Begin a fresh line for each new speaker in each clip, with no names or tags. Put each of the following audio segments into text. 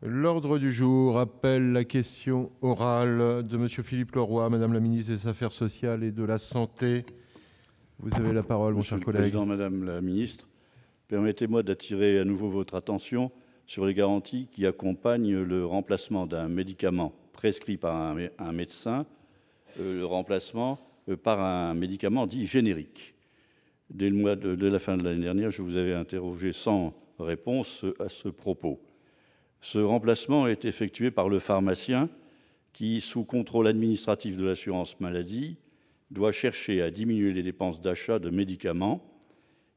L'ordre du jour appelle la question orale de M. Philippe Leroy, Madame la ministre des Affaires sociales et de la Santé. Vous avez la parole, mon cher collègue. Président, Madame la ministre, permettez-moi d'attirer à nouveau votre attention sur les garanties qui accompagnent le remplacement d'un médicament prescrit par un, médecin, euh, le remplacement euh, par un médicament dit générique. Dès, mois de, dès la fin de l'année dernière, je vous avais interrogé sans réponse à ce propos. Ce remplacement est effectué par le pharmacien qui, sous contrôle administratif de l'assurance maladie, doit chercher à diminuer les dépenses d'achat de médicaments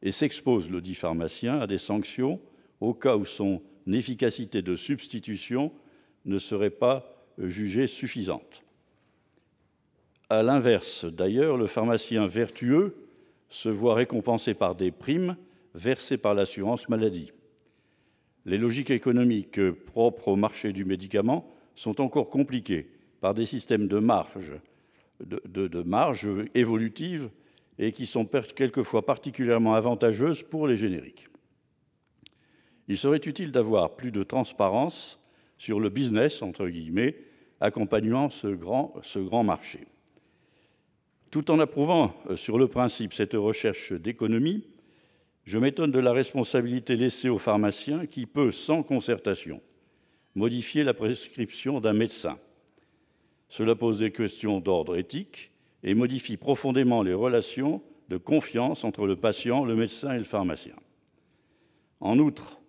et s'expose, le dit pharmacien, à des sanctions au cas où son efficacité de substitution ne serait pas jugée suffisante. À l'inverse, d'ailleurs, le pharmacien vertueux se voit récompensé par des primes versées par l'assurance maladie les logiques économiques propres au marché du médicament sont encore compliquées par des systèmes de marge, évolutives et qui sont quelquefois particulièrement avantageuses pour les génériques. Il serait utile d'avoir plus de transparence sur le business, entre guillemets, accompagnant ce grand, ce grand marché. Tout en approuvant euh, sur le principe cette recherche d'économie, je m'étonne de la responsabilité laissée au pharmacien qui peut, sans concertation, modifier la prescription d'un médecin. Cela pose des questions d'ordre éthique et modifie profondément les relations de confiance entre le patient, le médecin et le pharmacien. En outre,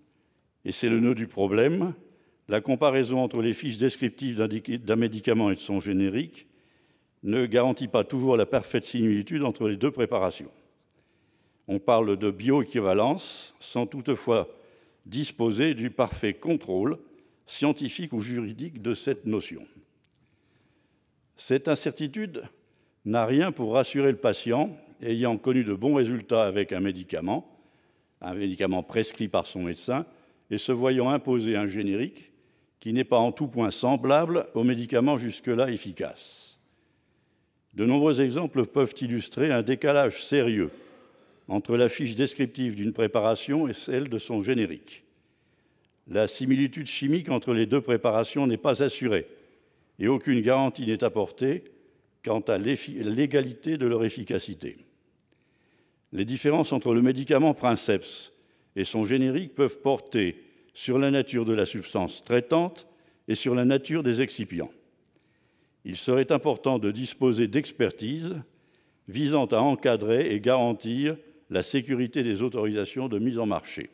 et c'est le nœud du problème, la comparaison entre les fiches descriptives d'un médicament et de son générique ne garantit pas toujours la parfaite similitude entre les deux préparations. On parle de bioéquivalence sans toutefois disposer du parfait contrôle scientifique ou juridique de cette notion. Cette incertitude n'a rien pour rassurer le patient ayant connu de bons résultats avec un médicament, un médicament prescrit par son médecin, et se voyant imposer un générique qui n'est pas en tout point semblable au médicament jusque-là efficace. De nombreux exemples peuvent illustrer un décalage sérieux entre la fiche descriptive d'une préparation et celle de son générique. La similitude chimique entre les deux préparations n'est pas assurée et aucune garantie n'est apportée quant à l'égalité de leur efficacité. Les différences entre le médicament Princeps et son générique peuvent porter sur la nature de la substance traitante et sur la nature des excipients. Il serait important de disposer d'expertises visant à encadrer et garantir la sécurité des autorisations de mise en marché.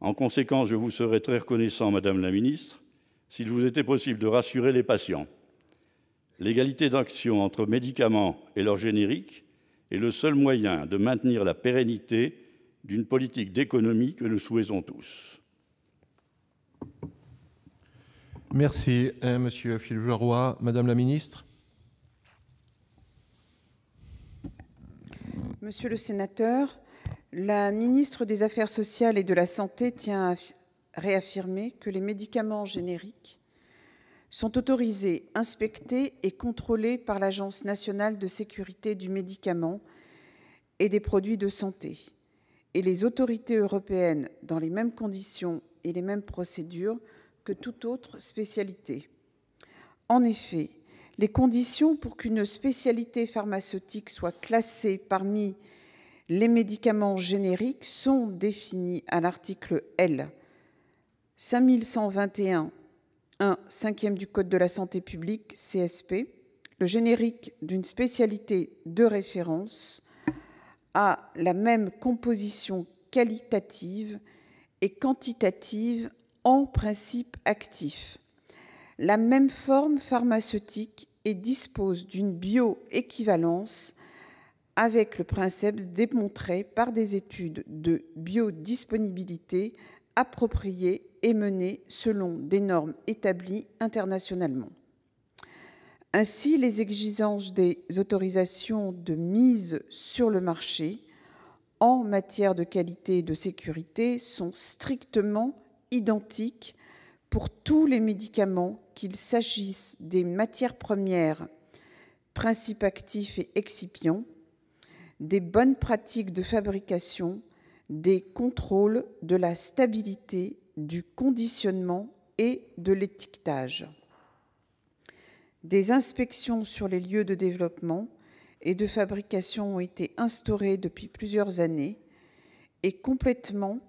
En conséquence, je vous serais très reconnaissant, Madame la Ministre, s'il vous était possible de rassurer les patients. L'égalité d'action entre médicaments et leurs génériques est le seul moyen de maintenir la pérennité d'une politique d'économie que nous souhaitons tous. Merci, hein, Monsieur Philippe Leroy. Madame la Ministre
Monsieur le sénateur, la ministre des Affaires sociales et de la Santé tient à réaffirmer que les médicaments génériques sont autorisés, inspectés et contrôlés par l'Agence nationale de sécurité du médicament et des produits de santé et les autorités européennes dans les mêmes conditions et les mêmes procédures que toute autre spécialité. En effet, les conditions pour qu'une spécialité pharmaceutique soit classée parmi les médicaments génériques sont définies à l'article L. 5121 1 5e du Code de la santé publique, CSP, le générique d'une spécialité de référence a la même composition qualitative et quantitative en principe actif, la même forme pharmaceutique et dispose d'une bioéquivalence avec le principe démontré par des études de biodisponibilité appropriées et menées selon des normes établies internationalement. Ainsi, les exigences des autorisations de mise sur le marché en matière de qualité et de sécurité sont strictement identiques pour tous les médicaments, qu'il s'agisse des matières premières, principes actifs et excipients, des bonnes pratiques de fabrication, des contrôles de la stabilité, du conditionnement et de l'étiquetage, des inspections sur les lieux de développement et de fabrication ont été instaurées depuis plusieurs années et complètement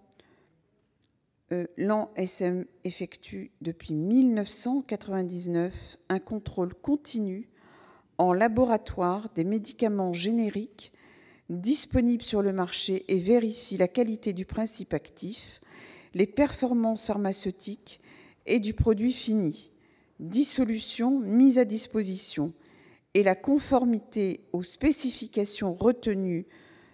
euh, l'ANSM effectue depuis 1999 un contrôle continu en laboratoire des médicaments génériques disponibles sur le marché et vérifie la qualité du principe actif, les performances pharmaceutiques et du produit fini, dissolution, mise à disposition et la conformité aux spécifications retenues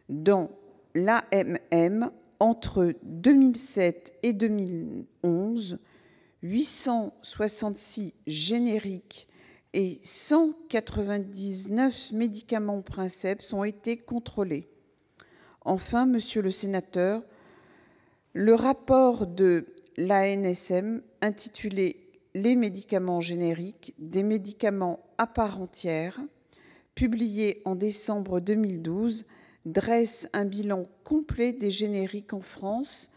dans l'AMM entre 2007 et 2011, 866 génériques et 199 médicaments princeps ont été contrôlés. Enfin, monsieur le sénateur, le rapport de l'ANSM intitulé Les médicaments génériques des médicaments à part entière, publié en décembre 2012, dresse un bilan complet des génériques en France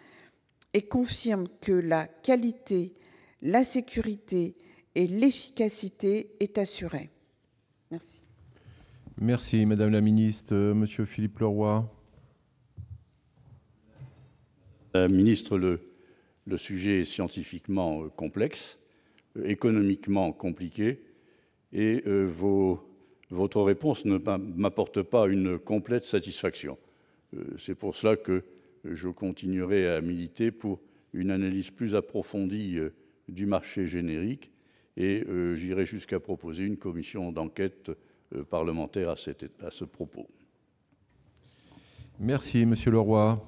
et confirme que la qualité, la sécurité et l'efficacité est assurée. Merci.
Merci Madame la Ministre. Euh, Monsieur Philippe Leroy. la Ministre, le, sujet est scientifiquement euh, complexe, euh, économiquement compliqué et vos votre réponse ne m'apporte pas une complète satisfaction. Euh, c'est pour cela que je continuerai à militer pour une analyse plus approfondie euh, du marché générique et euh, j'irai jusqu'à proposer une commission d'enquête parlementaire à, ce propos. Merci, Monsieur Leroy.